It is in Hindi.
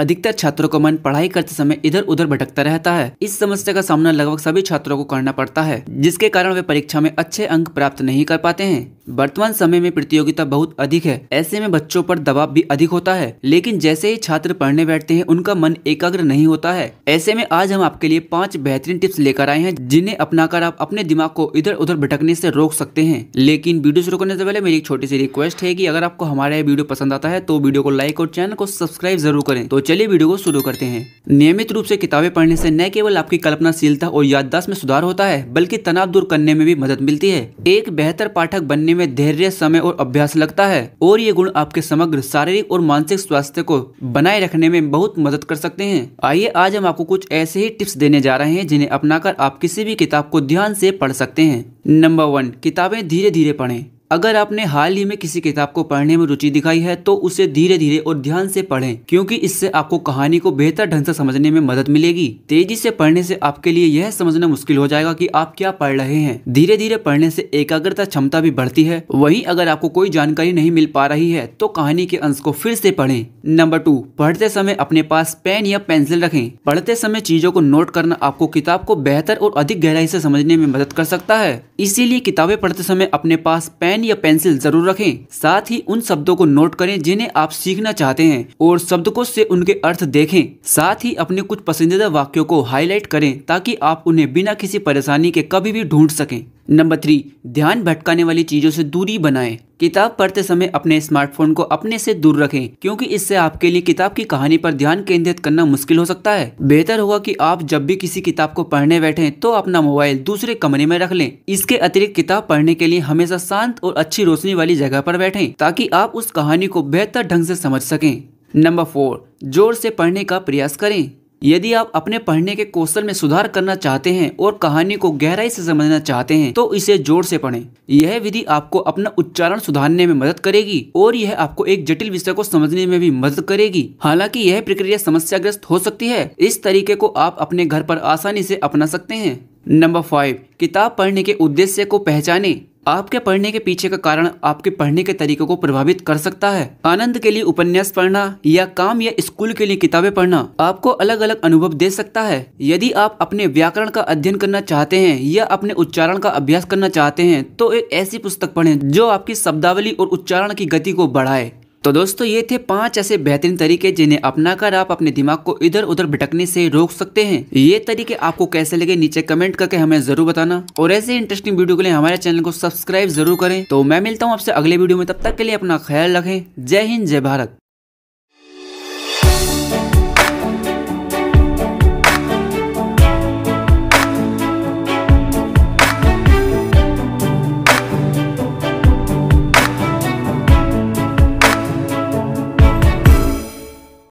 अधिकतर छात्रों का मन पढ़ाई करते समय इधर उधर भटकता रहता है इस समस्या का सामना लगभग सभी छात्रों को करना पड़ता है जिसके कारण वे परीक्षा में अच्छे अंक प्राप्त नहीं कर पाते हैं वर्तमान समय में प्रतियोगिता बहुत अधिक है ऐसे में बच्चों पर दबाव भी अधिक होता है लेकिन जैसे ही छात्र पढ़ने बैठते हैं उनका मन एकाग्र नहीं होता है ऐसे में आज हम आपके लिए पांच बेहतरीन टिप्स लेकर आए हैं जिन्हें अपनाकर आप अपने दिमाग को इधर उधर भटकने से रोक सकते हैं लेकिन वीडियो शुरू करने से पहले मेरी एक छोटी सी रिक्वेस्ट है की अगर आपको हमारा वीडियो पसंद आता है तो वीडियो को लाइक और चैनल को सब्सक्राइब जरूर करें तो चलिए वीडियो को शुरू करते हैं नियमित रूप से किताबें पढ़ने से न केवल आपकी कल्पनाशीलता और याददाश्त में सुधार होता है बल्कि तनाव दूर करने में भी मदद मिलती है एक बेहतर पाठक बनने में धैर्य समय और अभ्यास लगता है और ये गुण आपके समग्र शारीरिक और मानसिक स्वास्थ्य को बनाए रखने में बहुत मदद कर सकते हैं आइए आज हम आपको कुछ ऐसे ही टिप्स देने जा रहे हैं जिन्हें अपनाकर आप किसी भी किताब को ध्यान से पढ़ सकते हैं नंबर वन किताबें धीरे धीरे पढ़ें अगर आपने हाल ही में किसी किताब को पढ़ने में रुचि दिखाई है तो उसे धीरे धीरे और ध्यान से पढ़ें क्योंकि इससे आपको कहानी को बेहतर ढंग से समझने में मदद मिलेगी तेजी से पढ़ने से आपके लिए यह समझना मुश्किल हो जाएगा कि आप क्या पढ़ रहे हैं धीरे धीरे पढ़ने से एकाग्रता क्षमता भी बढ़ती है वही अगर आपको कोई जानकारी नहीं मिल पा रही है तो कहानी के अंश को फिर से पढ़े नंबर टू पढ़ते समय अपने पास पेन या पेंसिल रखें पढ़ते समय चीजों को नोट करना आपको किताब को बेहतर और अधिक गहराई से समझने में मदद कर सकता है इसीलिए किताबें पढ़ते समय अपने पास पेन पेन या पेंसिल जरूर रखें साथ ही उन शब्दों को नोट करें जिन्हें आप सीखना चाहते हैं और शब्दकोश से उनके अर्थ देखें साथ ही अपने कुछ पसंदीदा वाक्यों को हाईलाइट करें ताकि आप उन्हें बिना किसी परेशानी के कभी भी ढूंढ सकें नंबर थ्री ध्यान भटकाने वाली चीज़ों से दूरी बनाए किताब पढ़ते समय अपने स्मार्टफोन को अपने से दूर रखें क्योंकि इससे आपके लिए किताब की कहानी पर ध्यान केंद्रित करना मुश्किल हो सकता है बेहतर होगा कि आप जब भी किसी किताब को पढ़ने बैठें तो अपना मोबाइल दूसरे कमरे में रख लें इसके अतिरिक्त किताब पढ़ने के लिए हमेशा शांत और अच्छी रोशनी वाली जगह पर बैठे ताकि आप उस कहानी को बेहतर ढंग से समझ सकें नंबर फोर जोर से पढ़ने का प्रयास करें यदि आप अपने पढ़ने के कौशल में सुधार करना चाहते हैं और कहानी को गहराई से समझना चाहते हैं तो इसे जोर से पढ़ें। यह विधि आपको अपना उच्चारण सुधारने में मदद करेगी और यह आपको एक जटिल विषय को समझने में भी मदद करेगी हालांकि यह प्रक्रिया समस्याग्रस्त हो सकती है इस तरीके को आप अपने घर पर आसानी से अपना सकते हैं नंबर फाइव किताब पढ़ने के उद्देश्य को पहचाने आपके पढ़ने के पीछे का कारण आपके पढ़ने के तरीके को प्रभावित कर सकता है आनंद के लिए उपन्यास पढ़ना या काम या स्कूल के लिए किताबें पढ़ना आपको अलग अलग अनुभव दे सकता है यदि आप अपने व्याकरण का अध्ययन करना चाहते हैं या अपने उच्चारण का अभ्यास करना चाहते हैं तो एक ऐसी पुस्तक पढ़ें जो आपकी शब्दावली और उच्चारण की गति को बढ़ाए तो दोस्तों ये थे पांच ऐसे बेहतरीन तरीके जिन्हें अपनाकर आप अपने दिमाग को इधर उधर भटकने से रोक सकते हैं ये तरीके आपको कैसे लगे नीचे कमेंट करके हमें जरूर बताना और ऐसे इंटरेस्टिंग वीडियो के लिए हमारे चैनल को सब्सक्राइब जरूर करें तो मैं मिलता हूँ आपसे अगले वीडियो में तब तक के लिए अपना ख्याल रखें जय हिंद जय भारत